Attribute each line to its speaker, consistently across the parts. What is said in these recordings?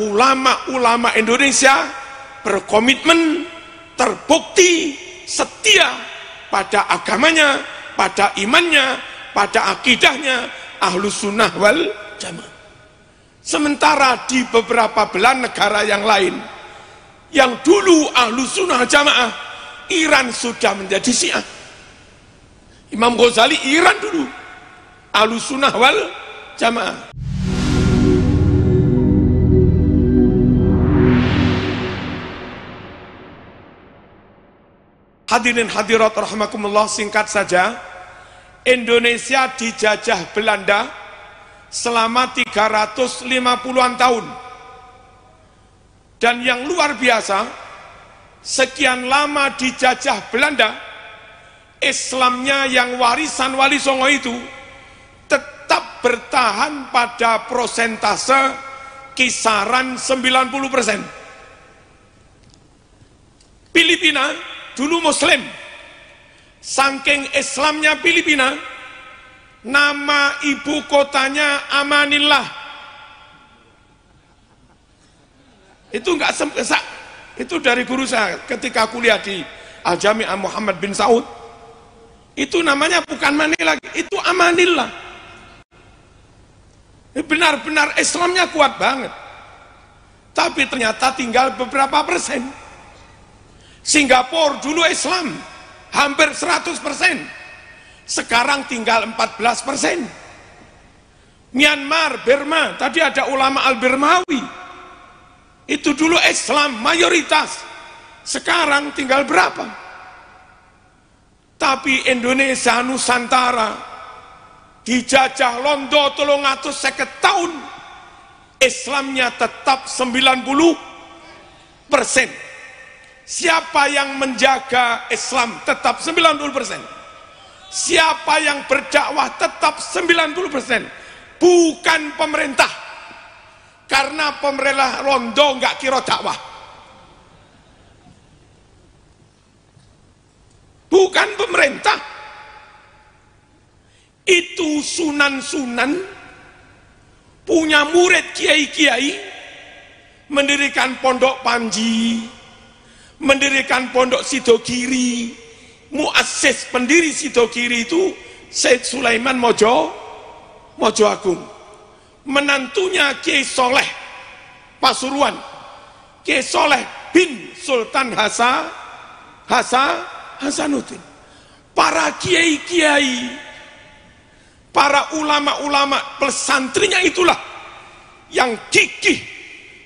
Speaker 1: ulama-ulama Indonesia berkomitmen terbukti setia pada agamanya, pada imannya, pada akidahnya ahlu sunnah wal jamaah. Sementara di beberapa belahan negara yang lain yang dulu ahlu sunnah jamaah Iran sudah menjadi syiah. Imam Ghazali Iran dulu ahlu sunnah wal jamaah. Hadirin hadirat rahmakumullah singkat saja Indonesia dijajah Belanda selama 350-an tahun dan yang luar biasa sekian lama dijajah Belanda Islamnya yang warisan Wali Songo itu tetap bertahan pada prosentase kisaran 90% Filipina dulu Muslim, saking Islamnya Filipina, nama ibu kotanya Amanillah. Itu nggak sempat, itu dari guru saya ketika kuliah di Al Jami'ah Muhammad bin Saud. Itu namanya bukan Manila, itu Amanillah. Benar-benar Islamnya kuat banget. Tapi ternyata tinggal beberapa persen. Singapura dulu Islam hampir 100 persen sekarang tinggal 14 persen Myanmar, Burma tadi ada ulama al-Birmawi itu dulu Islam mayoritas sekarang tinggal berapa tapi Indonesia Nusantara dijajah Londo tolong atus seket tahun Islamnya tetap 90 persen Siapa yang menjaga Islam tetap 90%. Siapa yang berdakwah tetap 90%. Bukan pemerintah. Karena pemerintah rondo nggak kira dakwah. Bukan pemerintah. Itu sunan-sunan punya murid kiai-kiai mendirikan pondok panji mendirikan pondok Sidogiri muasis pendiri Sidogiri itu Said Sulaiman Mojo Mojo Agung menantunya Kiai Soleh Pasuruan Kiai Soleh bin Sultan Hasa Hasa Hasanuddin para kiai-kiai para ulama-ulama pesantrennya itulah yang gigih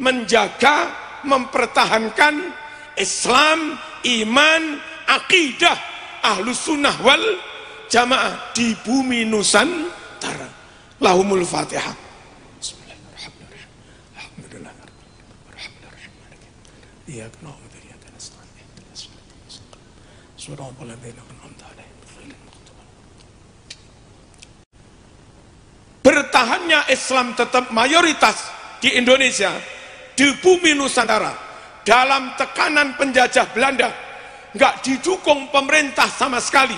Speaker 1: menjaga mempertahankan Islam, iman, akidah, ahlu sunnah wal jamaah di bumi Nusantara. Lahumul Fatihah. إياك نعبد نستعين الصراط المستقيم صراط الذين أنعمت عليهم غير المغضوب Bertahannya Islam tetap mayoritas di Indonesia, di bumi Nusantara, dalam tekanan penjajah Belanda nggak didukung pemerintah sama sekali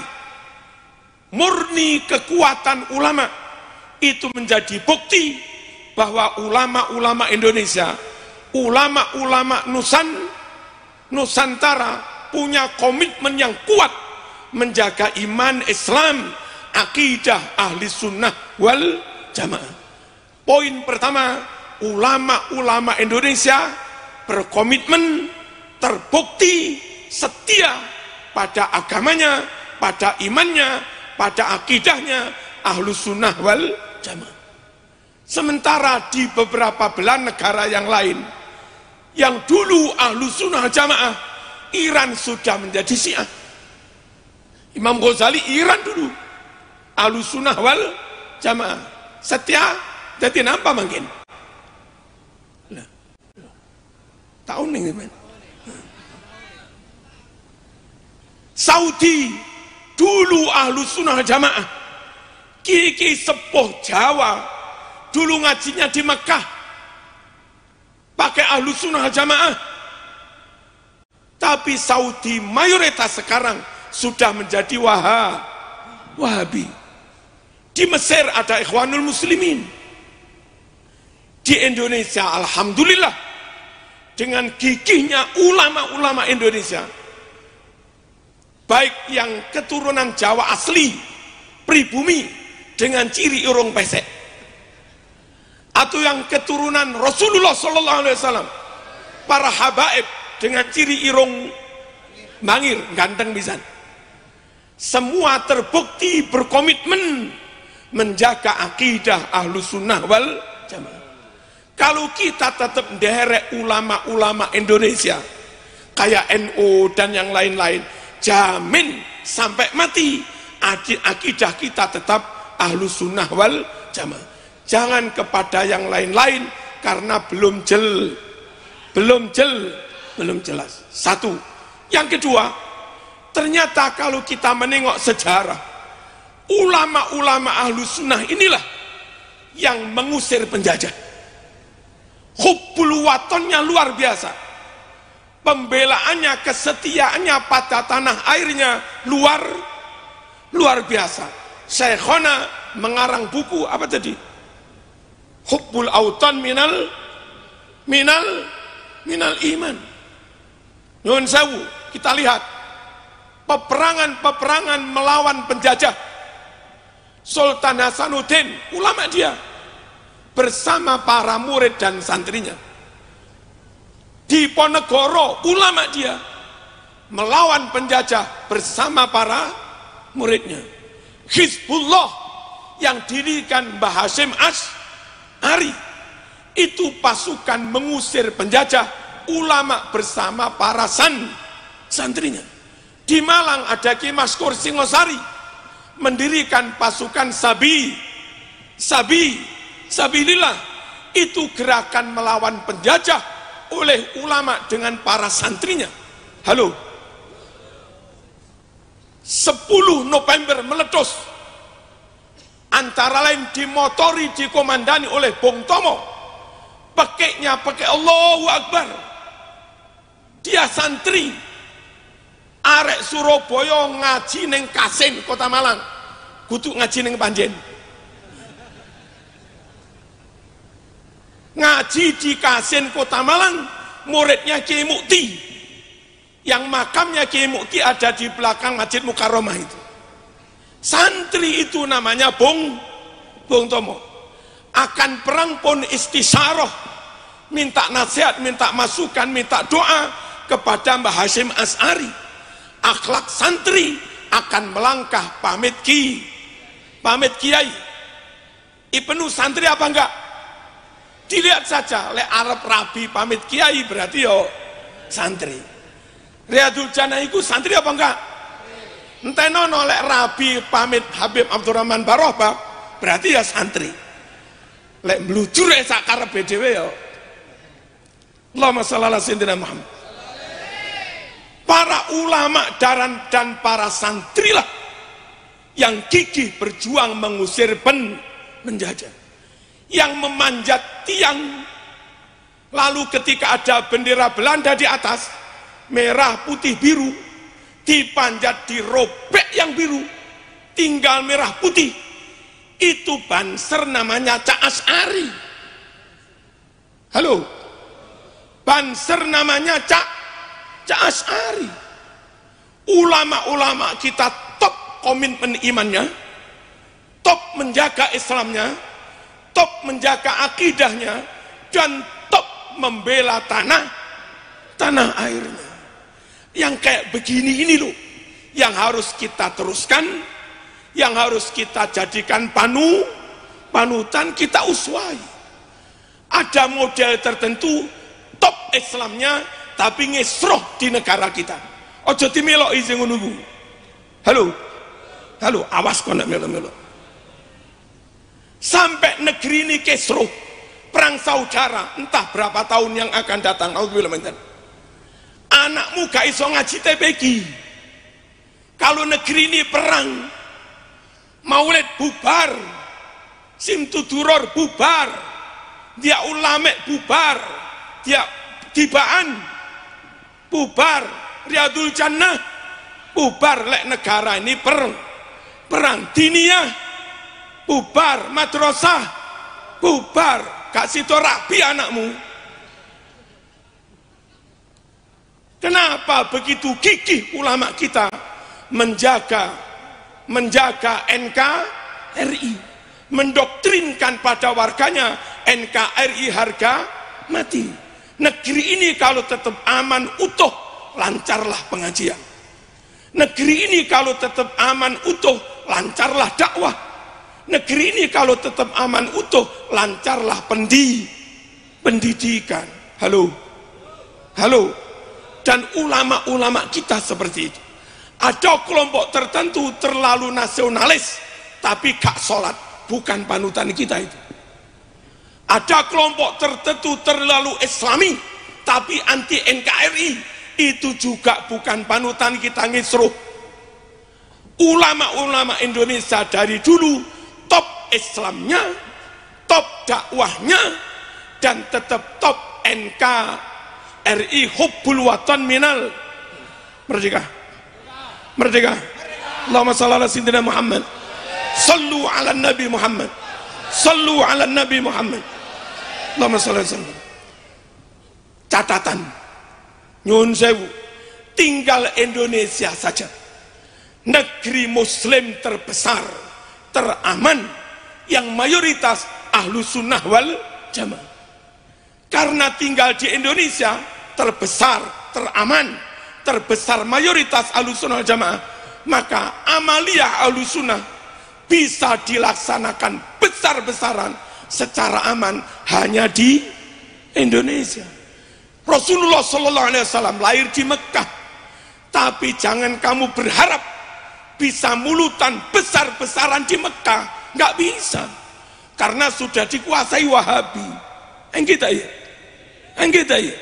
Speaker 1: murni kekuatan ulama itu menjadi bukti bahwa ulama-ulama Indonesia ulama-ulama Nusan Nusantara punya komitmen yang kuat menjaga iman Islam akidah ahli sunnah wal jamaah poin pertama ulama-ulama Indonesia berkomitmen, terbukti, setia pada agamanya, pada imannya, pada akidahnya, ahlus sunnah wal jamaah. Sementara di beberapa belahan negara yang lain, yang dulu ahlus sunnah jamaah, Iran sudah menjadi syiah. Imam Ghazali Iran dulu, ahlus sunnah wal jamaah. Setia, jadi nampak mungkin. tahun ning sampean. Saudi dulu ahlu sunnah jamaah kiki sepuh Jawa dulu ngajinya di Mekah pakai ahlu sunnah jamaah tapi Saudi mayoritas sekarang sudah menjadi waha wahabi di Mesir ada ikhwanul muslimin di Indonesia alhamdulillah dengan gigihnya ulama-ulama Indonesia baik yang keturunan Jawa asli pribumi dengan ciri urung pesek atau yang keturunan Rasulullah Sallallahu Alaihi Wasallam para habaib dengan ciri irung mangir ganteng bisa semua terbukti berkomitmen menjaga akidah ahlu sunnah wal jamaah kalau kita tetap derek ulama-ulama Indonesia, kayak NU dan yang lain-lain, jamin sampai mati akidah kita tetap ahlu sunnah wal jamaah. Jangan kepada yang lain-lain karena belum jel, belum jel, belum jelas. Satu. Yang kedua, ternyata kalau kita menengok sejarah, ulama-ulama ahlu sunnah inilah yang mengusir penjajah Hubbul watonnya luar biasa. Pembelaannya, kesetiaannya pada tanah airnya luar luar biasa. Syekhona mengarang buku apa tadi? Hubbul autan minal minal minal iman. Nyun sewu, kita lihat peperangan-peperangan melawan penjajah. Sultan Hasanuddin, ulama dia, bersama para murid dan santrinya di Ponegoro ulama dia melawan penjajah bersama para muridnya Hizbullah yang dirikan Mbah Hashim Ari itu pasukan mengusir penjajah ulama bersama para san santrinya di Malang ada Ki Maskur Singosari mendirikan pasukan Sabi Sabi sabilillah itu gerakan melawan penjajah oleh ulama dengan para santrinya halo 10 November meletus antara lain dimotori dikomandani oleh Bung Tomo pakainya pakai Allahu Akbar dia santri arek Surabaya ngaji neng Kasin kota Malang kutuk ngaji neng Panjen ngaji di Kasin Kota Malang muridnya Kiai Mukti yang makamnya Kiai Mukti ada di belakang Masjid Mukarromah itu santri itu namanya Bung Bung Tomo akan perang pun istisaroh minta nasihat, minta masukan, minta doa kepada Mbah Hashim As'ari akhlak santri akan melangkah pamit ki pamit kiai Ibnu santri apa enggak? Dilihat saja, oleh Arab rabi pamit kiai berarti yo santri. Riyadul Jannah itu santri apa enggak? Entenono oleh rabi pamit Habib Abdurrahman Barohba berarti ya santri. Lek melucur sak karepe BDW yo. Allahumma shalli ala sayyidina Muhammad. Para ulama daran dan para santrilah yang gigih berjuang mengusir pen menjajah yang memanjat tiang. Lalu ketika ada bendera Belanda di atas, merah, putih, biru, dipanjat, di robek yang biru, tinggal merah putih. Itu banser namanya Cak Asari Halo? Banser namanya Cak Cak Asari Ulama-ulama kita top komitmen imannya, top menjaga Islamnya, top menjaga akidahnya dan top membela tanah tanah airnya yang kayak begini ini loh yang harus kita teruskan yang harus kita jadikan panu panutan kita uswai ada model tertentu top Islamnya tapi ngesroh di negara kita ojo timelo izin nunggu halo halo awas kau melo-melo Sampai negeri ini kesruh. Perang saudara, entah berapa tahun yang akan datang. Anakmu gak iso ngaji TPG. Kalau negeri ini perang, maulid bubar, simtuduror bubar, dia ulame bubar, dia tibaan bubar, riadul jannah bubar lek negara ini perang. Perang dunia bubar madrasah bubar gak situ rapi anakmu kenapa begitu gigih ulama kita menjaga menjaga NKRI mendoktrinkan pada warganya NKRI harga mati negeri ini kalau tetap aman utuh lancarlah pengajian negeri ini kalau tetap aman utuh lancarlah dakwah negeri ini kalau tetap aman utuh lancarlah pendi pendidikan halo halo dan ulama-ulama kita seperti itu ada kelompok tertentu terlalu nasionalis tapi gak sholat bukan panutan kita itu ada kelompok tertentu terlalu islami tapi anti NKRI itu juga bukan panutan kita ngisruh ulama-ulama Indonesia dari dulu top Islamnya, top dakwahnya, dan tetap top NK RI Hubbul Watan Minal Merdeka Merdeka Allahumma salli ala Sayyidina Muhammad Sallu ala Nabi Muhammad Sallu ala Nabi Muhammad Allahumma salli ala Catatan Nyun sewu Tinggal Indonesia saja Negeri Muslim terbesar teraman yang mayoritas ahlu sunnah wal jamaah karena tinggal di Indonesia terbesar, teraman terbesar mayoritas ahlu sunnah wal jamaah maka amaliyah ahlu sunnah bisa dilaksanakan besar-besaran secara aman hanya di Indonesia Rasulullah Shallallahu Alaihi Wasallam lahir di Mekah tapi jangan kamu berharap bisa mulutan besar-besaran di Mekah nggak bisa karena sudah dikuasai Wahabi enggak ya enggak ya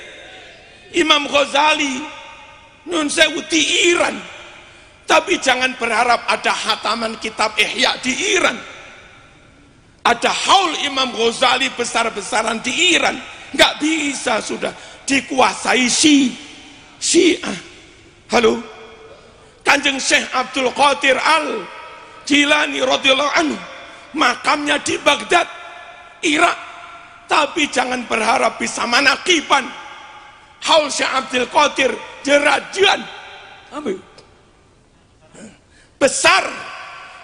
Speaker 1: Imam Ghazali nun sewu di Iran tapi jangan berharap ada hataman kitab Ihya di Iran ada haul Imam Ghazali besar-besaran di Iran nggak bisa sudah dikuasai si Syiah halo Kanjeng Syekh Abdul Qadir Al Jilani radhiyallahu anhu makamnya di Baghdad Irak tapi jangan berharap bisa manakiban Haul Syekh Abdul Qadir jerajian besar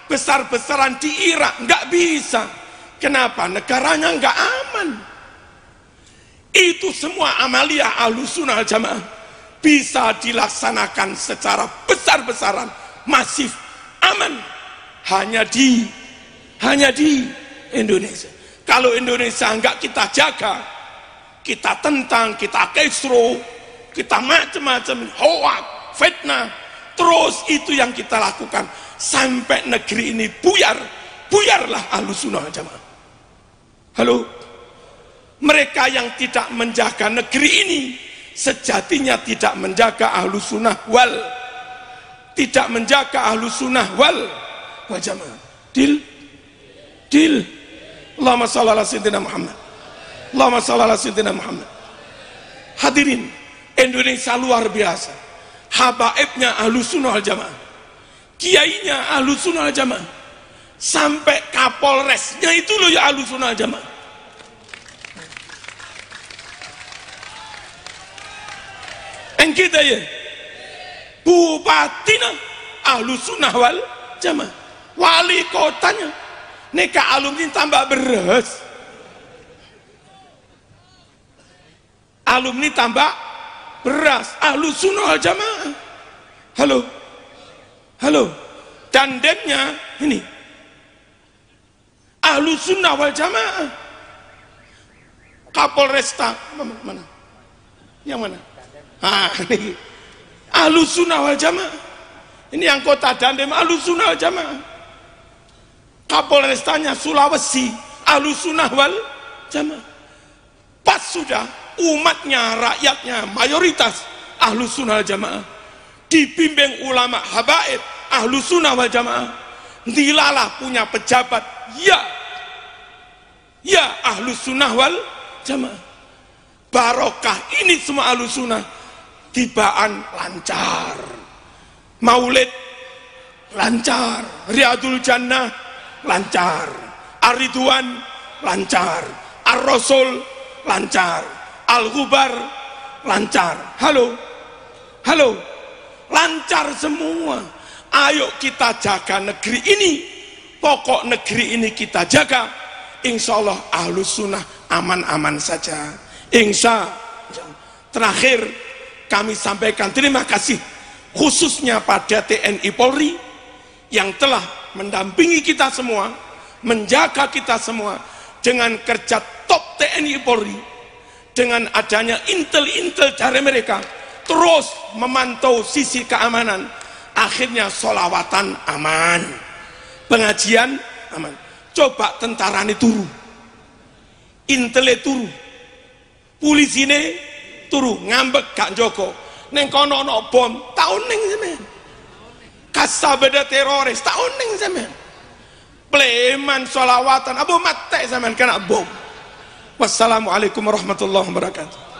Speaker 1: besar-besaran di Irak nggak bisa kenapa negaranya nggak aman itu semua amalia alusuna sunnah jamaah bisa dilaksanakan secara besar-besaran, masif, aman. Hanya di, hanya di Indonesia. Kalau Indonesia enggak kita jaga, kita tentang, kita kesro, kita macam-macam, hoak, fitnah. Terus itu yang kita lakukan sampai negeri ini buyar, buyarlah alusunah jamaah. Halo, mereka yang tidak menjaga negeri ini sejatinya tidak menjaga ahlu sunnah wal tidak menjaga ahlu sunnah wal wal jamaah dil lama Allahumma salli ala sayyidina Muhammad Allahumma salli ala Muhammad hadirin Indonesia luar biasa habaibnya ahlu sunnah wal jamaah kiainya ahlu sunnah wal jamaah sampai kapolresnya itu loh ya ahlu sunnah wal jamaah Engkita ye. Ya. Bupatinya ahlu sunnah wal jamaah. Wali kotanya neka alumni tambah beres. Alumni tambah beras ahlu sunnah wal jamaah. Halo. Halo. Dandemnya ini. Ahlu sunnah wal jamaah. Kapolresta mana? Yang mana? ah ini ahlu sunnah wal jamaah ini yang kota dandem ahlu sunnah wal jamaah kapolrestanya Sulawesi ahlu sunnah wal jamaah pas sudah umatnya rakyatnya mayoritas ahlu sunnah wal jamaah dibimbing ulama habaib ahlu sunnah wal jamaah dilalah punya pejabat ya ya ahlu sunnah wal jamaah barokah ini semua ahlu sunnah tibaan lancar maulid lancar riadul jannah lancar ariduan lancar ar lancar al-ghubar lancar halo halo lancar semua ayo kita jaga negeri ini pokok negeri ini kita jaga insya Allah ahlus sunnah aman-aman saja insya terakhir kami sampaikan terima kasih khususnya pada TNI Polri yang telah mendampingi kita semua, menjaga kita semua dengan kerja top TNI Polri, dengan adanya intel-intel dari mereka terus memantau sisi keamanan, akhirnya solawatan aman, pengajian aman. Coba tentara ini turu, intel turu, polisi ini turu ngambek Kak Joko. Neng kono no bom, tahun neng zaman. Kasa beda teroris, tahun neng zaman. Pleman solawatan, Abu Mate zaman kena bom. Wassalamualaikum warahmatullahi wabarakatuh.